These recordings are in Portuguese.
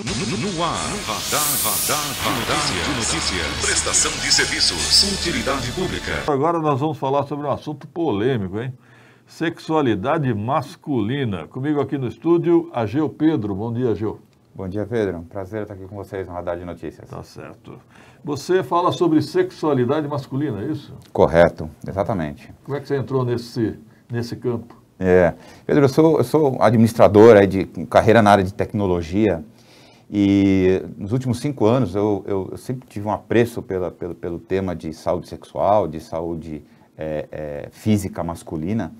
No, ar, radar, radar, radar de notícias. Prestação de serviços, utilidade pública. Agora nós vamos falar sobre um assunto polêmico, hein? Sexualidade masculina. Comigo aqui no estúdio, Ageu Pedro. Bom dia, Ageu. Bom dia, Pedro. prazer estar aqui com vocês no Radar de Notícias. Tá certo. Você fala sobre sexualidade masculina, é isso? Correto, exatamente. Como é que você entrou nesse, nesse campo? É, Pedro, eu sou, eu sou administrador é, de carreira na área de tecnologia. E nos últimos cinco anos eu, eu, eu sempre tive um apreço pela, pelo, pelo tema de saúde sexual, de saúde é, é, física masculina.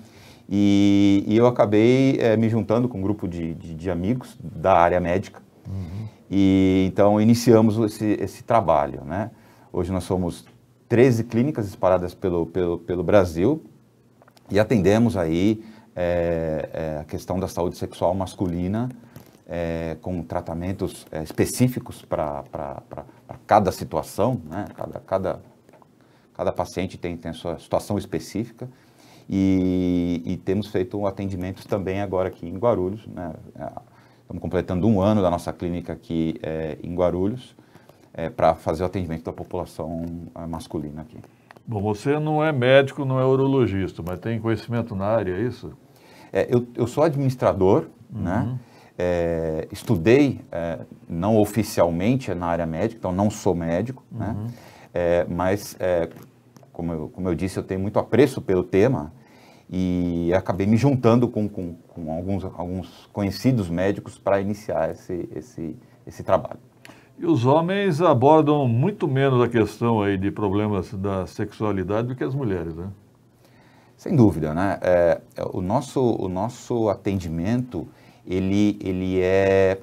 E, e eu acabei é, me juntando com um grupo de, de, de amigos da área médica. Uhum. E então iniciamos esse, esse trabalho. Né? Hoje nós somos 13 clínicas espalhadas pelo, pelo, pelo Brasil e atendemos aí é, é, a questão da saúde sexual masculina é, com tratamentos é, específicos para cada situação, né? cada, cada, cada paciente tem, tem a sua situação específica. E, e temos feito atendimentos também agora aqui em Guarulhos. Né? É, estamos completando um ano da nossa clínica aqui é, em Guarulhos é, para fazer o atendimento da população é, masculina aqui. Bom, você não é médico, não é urologista, mas tem conhecimento na área, é isso? É, eu, eu sou administrador, né? uhum. né? é, estudei, é, não oficialmente na área médica, então não sou médico, né? uhum. né? É, mas, é, como, eu, como eu disse, eu tenho muito apreço pelo tema e acabei me juntando com, com, com alguns, alguns conhecidos médicos para iniciar esse, esse, esse trabalho. E os homens abordam muito menos a questão aí de problemas da sexualidade do que as mulheres, né? Sem dúvida, né? É, o, nosso, o nosso atendimento ele, ele é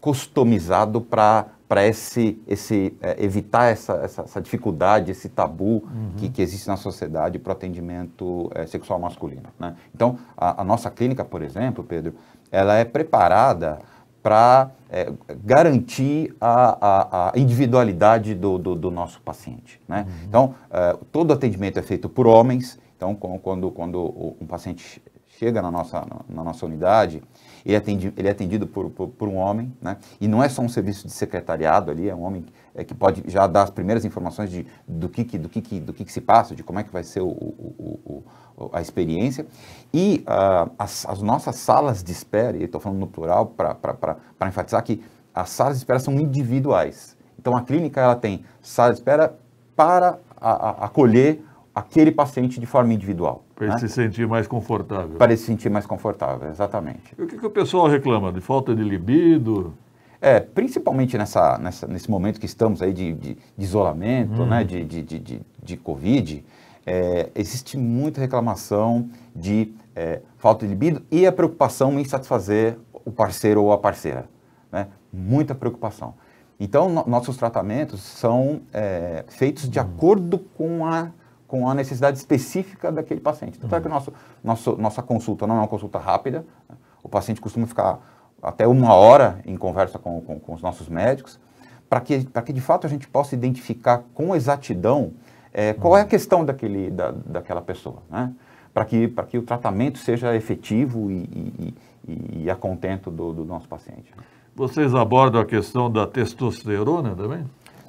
customizado para esse, esse, é, evitar essa, essa, essa, dificuldade, esse tabu uhum. que, que, existe na sociedade para o atendimento é, sexual masculino. Né? Então, a, a, nossa clínica, por exemplo, Pedro, ela é preparada para é, garantir a, a, a individualidade do, do, do, nosso paciente. Né? Uhum. Então, é, todo atendimento é feito por homens, então, quando, quando um paciente chega na nossa, na nossa unidade, ele é atendido, ele é atendido por, por, por, um homem, né? e não é só um serviço de secretariado ali, é um homem é, que pode já dar as primeiras informações de, do, que, que do, que, que, do que, que se passa, de como é que vai ser o, o, o, a experiência. E uh, as, as, nossas salas de espera, e estou falando no plural para enfatizar que as salas de espera são individuais. Então a clínica ela tem sala de espera para a, a, acolher aquele paciente de forma individual. Para ele né? se sentir mais confortável. Para ele se sentir mais confortável, exatamente. E o que, que o pessoal reclama? De falta de libido? É, principalmente nessa, nessa, nesse momento que estamos aí de, de, de isolamento, né? hum. né, de, de, de, de, de Covid, é, existe muita reclamação de é, falta de libido e a preocupação em satisfazer o parceiro ou a parceira. Né? Muita preocupação. Então, no, nossos tratamentos são é, feitos de hum. acordo com a com a necessidade específica daquele paciente. Tanto uhum. é que uhum. nosso, nosso, nossa consulta não é uma consulta rápida, né? o paciente costuma ficar até uma hora em conversa com, com, com os nossos médicos, para que, que de fato a gente possa identificar com exatidão é, qual uhum. é a uhum. questão daquele, da, daquela pessoa, né? para que, que o tratamento seja efetivo e, e, e a contento do, do nosso paciente. Vocês abordam a questão da testosterona também?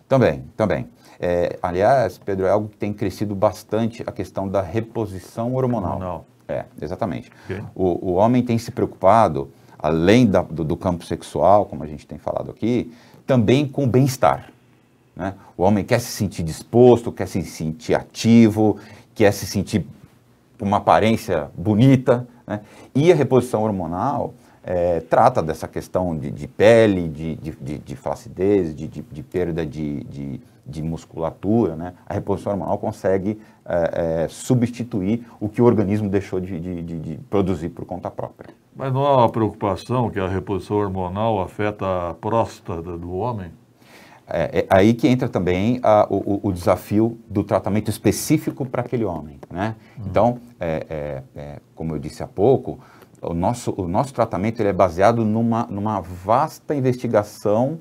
Também, também. É, aliás, Pedro, é algo que tem crescido bastante a questão da reposição hormonal. hormonal. É, exatamente. Okay. O, o homem tem se preocupado, além da, do, do, campo sexual, como a gente tem falado aqui, também com o bem-estar. Né? O homem quer se sentir disposto, quer se sentir ativo, quer se sentir com uma aparência bonita. Né? E a reposição hormonal é, trata dessa questão de, de pele, de, de, de, flacidez, de, de perda de, musculatura. Né? A reposição hormonal consegue é, é, substituir o que o organismo deixou de, produzir por conta própria. Mas não há uma preocupação que a reposição hormonal afeta a próstata do homem? É, é aí que entra também a, o, o, desafio do tratamento específico para aquele homem. Né? Hum. Então, é, é, como eu disse há pouco, o nosso, o nosso tratamento ele é baseado numa, numa vasta investigação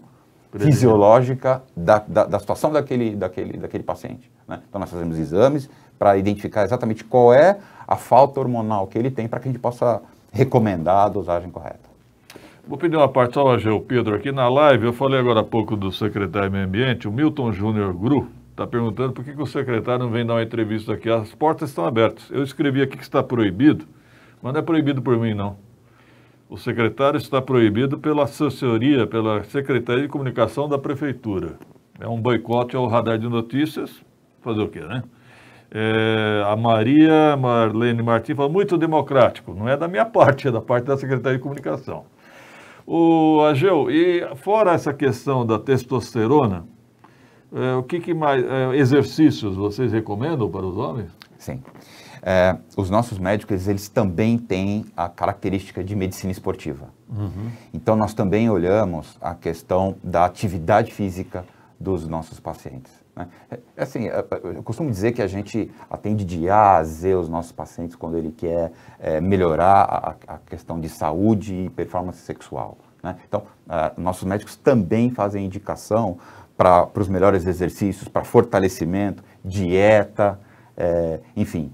fisiológica da, da, da, situação daquele, daquele, daquele paciente. Né? Então, nós fazemos exames para identificar exatamente qual é a falta hormonal que ele tem para que a gente possa recomendar a dosagem correta. Vou pedir uma partolagem ao Pedro aqui na live. Eu falei agora há pouco do secretário de Meio Ambiente, o Milton Júnior Gru, está perguntando por que, que o secretário não vem dar uma entrevista aqui. As portas estão abertas. Eu escrevi aqui que está proibido, mas não é proibido por mim, não. O secretário está proibido pela assessoria, pela Secretaria de Comunicação da Prefeitura. É um boicote ao radar de notícias. Fazer o quê, né? É, a Maria Marlene Martins fala muito democrático. Não é da minha parte, é da parte da Secretaria de Comunicação. O Ageu, e fora essa questão da testosterona, é, o que, que mais. É, exercícios vocês recomendam para os homens? Sim é, os nossos médicos eles, também têm a característica de medicina esportiva. Uhum. Então nós também olhamos a questão da atividade física dos nossos pacientes. Né? É, assim, é, é, eu costumo dizer que a gente atende de A a Z os nossos pacientes quando ele quer é, melhorar a, a, questão de saúde e performance sexual. Né? Então, uh, nossos médicos também fazem indicação para os melhores exercícios, para fortalecimento, dieta, é, enfim,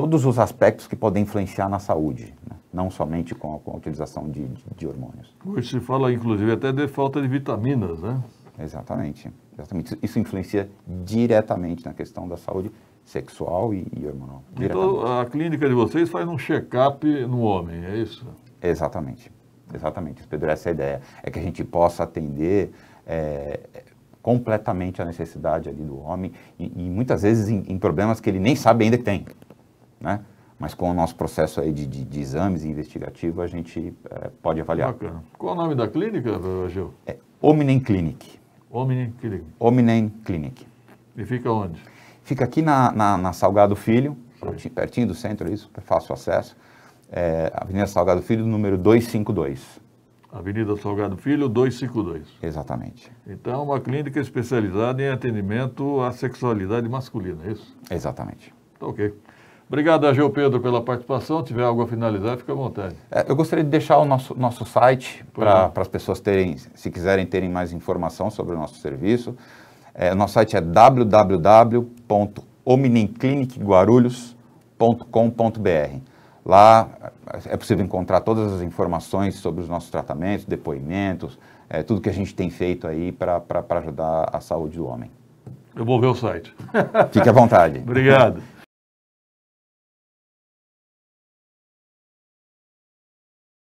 todos os aspectos que podem influenciar na saúde, né? não somente com a, com a utilização de, de, de, hormônios. Hoje se fala, inclusive, até de falta de vitaminas, né? Exatamente. exatamente. Isso influencia diretamente na questão da saúde sexual e, e hormonal. Então, a clínica de vocês faz um check-up no homem, é isso? Exatamente. Exatamente. Pedro, essa é a ideia. É que a gente possa atender é, completamente a necessidade ali do homem e, e muitas vezes em, em problemas que ele nem sabe ainda que tem né? Mas com o nosso processo aí de, de, de exames investigativo, a gente é, pode avaliar. Bacana. Qual o nome da clínica, Gil? É Omnen Clinic. Omnen Clinic. Omnen Clinic. E fica onde? Fica aqui na, na, na Salgado Filho, pertinho do centro, isso, é fácil acesso. É, Avenida Salgado Filho, número 252. Avenida Salgado Filho, 252. Exatamente. Então, uma clínica especializada em atendimento à sexualidade masculina, é isso? Exatamente. Tá ok. Obrigado, Ageu Pedro, pela participação. Se tiver algo a finalizar, fica à vontade. É, eu gostaria de deixar o nosso, nosso site para é. as pessoas terem, se quiserem terem mais informação sobre o nosso serviço. É, nosso site é www.omninclinicguarulhos.com.br. Lá é, é possível encontrar todas as informações sobre os nossos tratamentos, depoimentos, é, tudo que a gente tem feito aí para ajudar a saúde do homem. Eu vou ver o site. Fique à vontade. Obrigado.